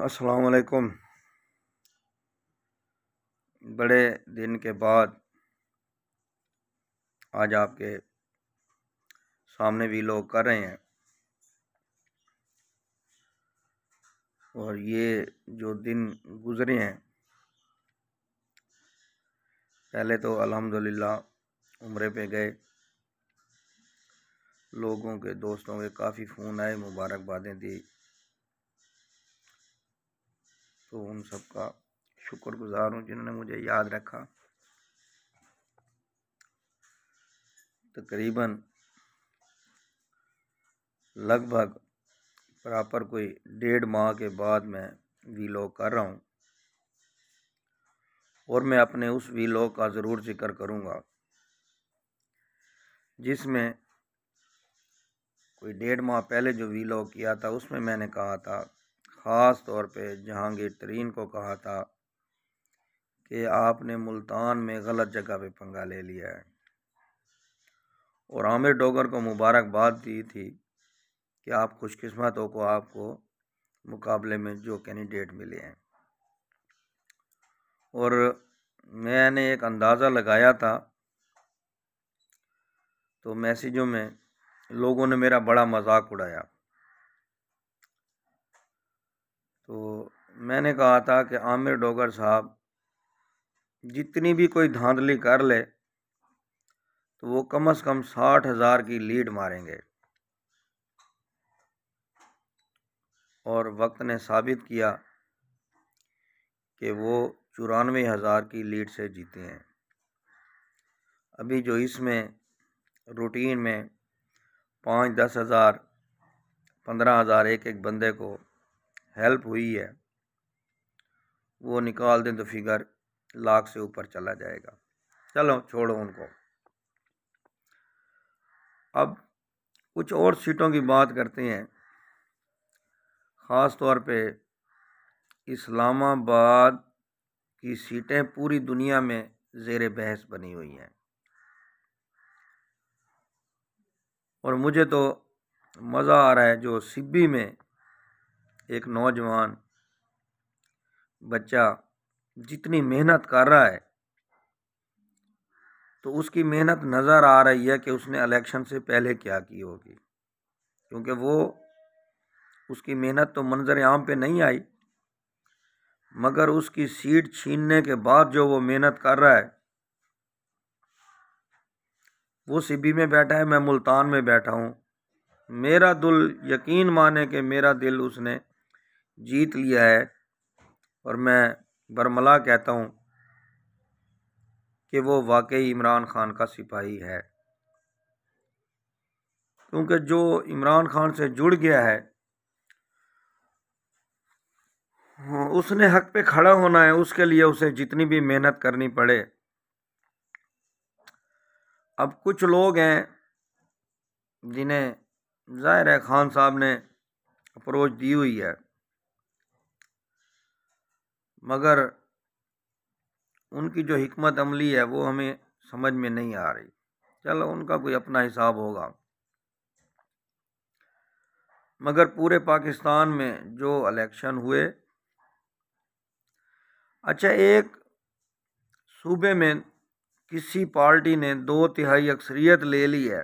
अस्सलाम बड़े दिन के बाद आज आपके सामने भी लोग कर रहे हैं और ये जो दिन गुज़रे हैं पहले तो अल्हम्दुलिल्लाह उम्रे पे गए लोगों के दोस्तों के काफ़ी फ़ोन आए मुबारकबादें दी तो उन सब का शुक्रगुजार हूँ जिन्होंने मुझे याद रखा तकरीबन लगभग प्रॉपर कोई डेढ़ माह के बाद मैं वीलॉग कर रहा हूँ और मैं अपने उस वीलॉग का ज़रूर जिक्र करूँगा जिसमें कोई डेढ़ माह पहले जो वीलॉग किया था उसमें मैंने कहा था ख़ास तौर पे जहांगीर तरीन को कहा था कि आपने मुल्तान में गलत जगह पे पंगा ले लिया है और आमिर डोगर को मुबारकबाद दी थी कि आप खुशकस्मतों हो को आपको मुकाबले में जो कैंडिडेट मिले हैं और मैंने एक अंदाज़ा लगाया था तो मैसेजों में लोगों ने मेरा बड़ा मजाक उड़ाया तो मैंने कहा था कि आमिर डोगर साहब जितनी भी कोई धांधली कर ले तो वो कम से कम साठ हज़ार की लीड मारेंगे और वक्त ने साबित किया कि वो चौरानवे हज़ार की लीड से जीते हैं अभी जो इसमें रूटीन में पाँच दस हज़ार पंद्रह हज़ार एक एक बंदे को हेल्प हुई है वो निकाल दें तो फिगर लाख से ऊपर चला जाएगा चलो छोड़ो उनको अब कुछ और सीटों की बात करते हैं ख़ास तौर पे इस्लामाबाद की सीटें पूरी दुनिया में ज़ेर बहस बनी हुई हैं और मुझे तो मज़ा आ रहा है जो सिब्बी में एक नौजवान बच्चा जितनी मेहनत कर रहा है तो उसकी मेहनत नज़र आ रही है कि उसने इलेक्शन से पहले क्या की होगी क्योंकि वो उसकी मेहनत तो मंजर आम पे नहीं आई मगर उसकी सीट छीनने के बाद जो वो मेहनत कर रहा है वो सिबी में बैठा है मैं मुल्तान में बैठा हूँ मेरा दिल यकीन माने कि मेरा दिल उसने जीत लिया है और मैं बरमला कहता हूँ कि वो वाकई इमरान खान का सिपाही है क्योंकि जो इमरान खान से जुड़ गया है हाँ, उसने हक पे खड़ा होना है उसके लिए उसे जितनी भी मेहनत करनी पड़े अब कुछ लोग हैं जिन्हें ज़ाहिर है खान साहब ने अप्रोच दी हुई है मगर उनकी जो हमत अमली है वो हमें समझ में नहीं आ रही चलो उनका कोई अपना हिसाब होगा मगर पूरे पाकिस्तान में जो इलेक्शन हुए अच्छा एक सूबे में किसी पार्टी ने दो तिहाई अक्सरियत ले ली है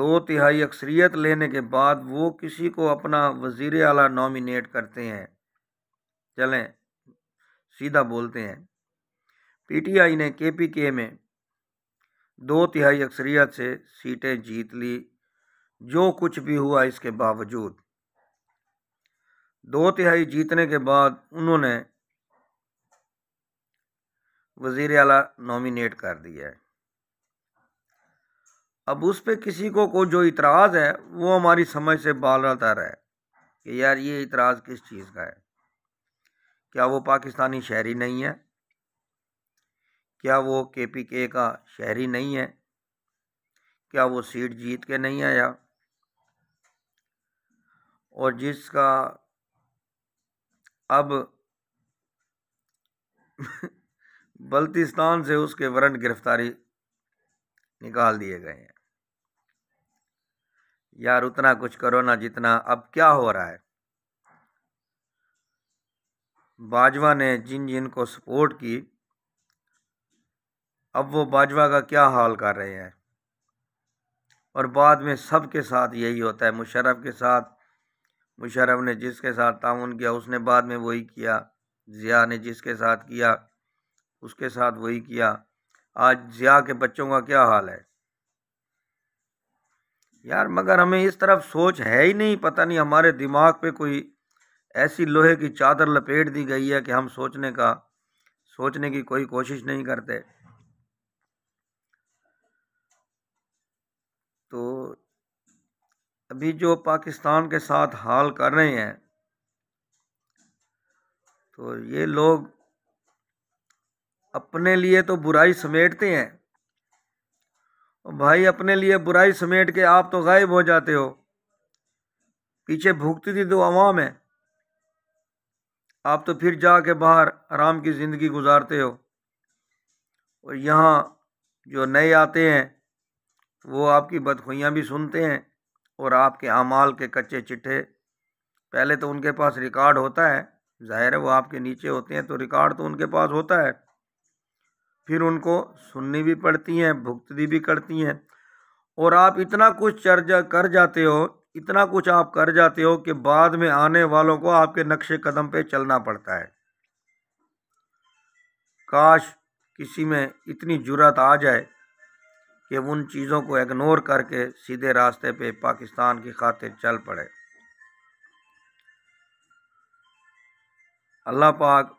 दो तिहाई अक्सरियत लेने के बाद वो किसी को अपना वज़ी अला नॉमिनेट करते हैं चलें सीधा बोलते हैं पीटीआई ने केपीके में दो तिहाई अक्सरियत से सीटें जीत ली जो कुछ भी हुआ इसके बावजूद दो तिहाई जीतने के बाद उन्होंने वज़ीर अला नॉमिनेट कर दिया है अब उस पर किसी को को जो इतराज़ है वो हमारी समझ से बाल रहा है कि यार ये इतराज़ किस चीज़ का है क्या वो पाकिस्तानी शहरी नहीं है क्या वो के पी के का शहरी नहीं है क्या वो सीट जीत के नहीं आया और जिसका अब बल्तिस्तान से उसके वरंट गिरफ्तारी निकाल दिए गए हैं यार उतना कुछ करो ना जितना अब क्या हो रहा है बाजवा ने जिन जिन को सपोर्ट की अब वो बाजवा का क्या हाल कर रहे हैं और बाद में सब के साथ यही होता है मुशरफ के साथ मुशरफ ने जिसके साथ ताउन किया उसने बाद में वही किया ज़िया ने जिसके साथ किया उसके साथ वही किया आज ज़िया के बच्चों का क्या हाल है यार मगर हमें इस तरफ सोच है ही नहीं पता नहीं हमारे दिमाग पे कोई ऐसी लोहे की चादर लपेट दी गई है कि हम सोचने का सोचने की कोई कोशिश नहीं करते तो अभी जो पाकिस्तान के साथ हाल कर रहे हैं तो ये लोग अपने लिए तो बुराई समेटते हैं और भाई अपने लिए बुराई समेट के आप तो गायब हो जाते हो पीछे भुगती थी तो आवाम है आप तो फिर जा के बाहर आराम की ज़िंदगी गुजारते हो और यहाँ जो नए आते हैं वो आपकी बदखुइयाँ भी सुनते हैं और आपके अमाल के कच्चे चिट्ठे पहले तो उनके पास रिकॉर्ड होता है ज़ाहिर है वो आपके नीचे होते हैं तो रिकॉर्ड तो उनके पास होता है फिर उनको सुननी भी पड़ती हैं भुगतनी भी करती हैं और आप इतना कुछ चर्चा कर जाते हो इतना कुछ आप कर जाते हो कि बाद में आने वालों को आपके नक्शे कदम पे चलना पड़ता है काश किसी में इतनी जुरत आ जाए कि उन चीज़ों को इग्नोर करके सीधे रास्ते पे पाकिस्तान की खातिर चल पड़े अल्लाह पाक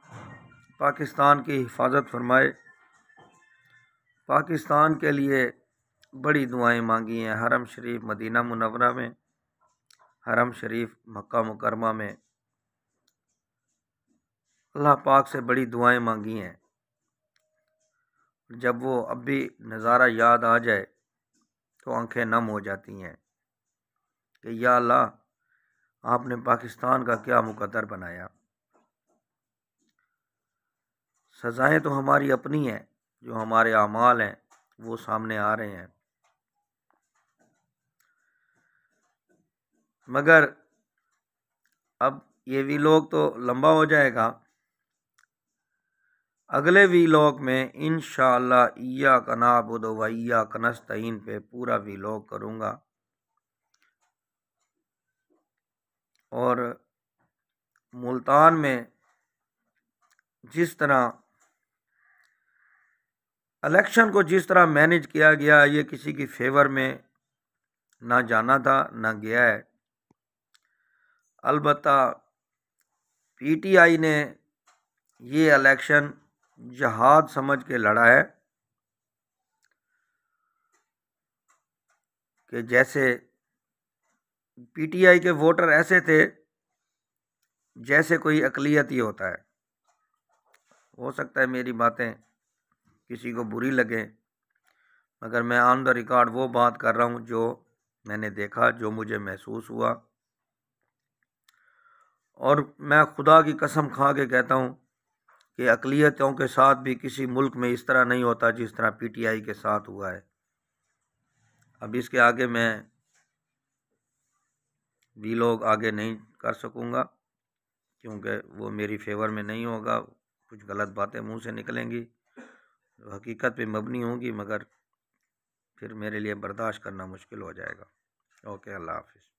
पाकिस्तान की हिफाजत फरमाए पाकिस्तान के लिए बड़ी दुआएं मांगी हैं हरम शरीफ मदीना मुनवरा में हरम शरीफ मक्का मुकरमा में अल्लाह पाक से बड़ी दुआएं मांगी हैं जब वो अब भी नज़ारा याद आ जाए तो आंखें नम हो जाती हैं कि या अल्लाह आपने पाकिस्तान का क्या मुकदर बनाया सज़ाएं तो हमारी अपनी हैं जो हमारे अमाल हैं वो सामने आ रहे हैं मगर अब ये वीलॉग तो लंबा हो जाएगा अगले वीलॉग में इन शया का नाबुद वैया कनस्तन पे पूरा वीलॉग करूँगा और मुल्तान में जिस तरह इलेक्शन को जिस तरह मैनेज किया गया ये किसी की फेवर में ना जाना था ना गया है अलबत् पीटीआई ने ये इलेक्शन जहाद समझ के लड़ा है कि जैसे पीटीआई के वोटर ऐसे थे जैसे कोई अकलीत ही होता है हो सकता है मेरी बातें किसी को बुरी लगे मगर मैं ऑन द रिकॉर्ड वो बात कर रहा हूँ जो मैंने देखा जो मुझे महसूस हुआ और मैं खुदा की कसम खा के कहता हूँ कि अकलीतों के साथ भी किसी मुल्क में इस तरह नहीं होता जिस तरह पीटीआई के साथ हुआ है अब इसके आगे मैं भी लोग आगे नहीं कर सकूँगा क्योंकि वो मेरी फेवर में नहीं होगा कुछ गलत बातें मुंह से निकलेंगी तो हकीकत पे मबनी होंगी मगर फिर मेरे लिए बर्दाश्त करना मुश्किल हो जाएगा ओके अल्लाह हाफिज़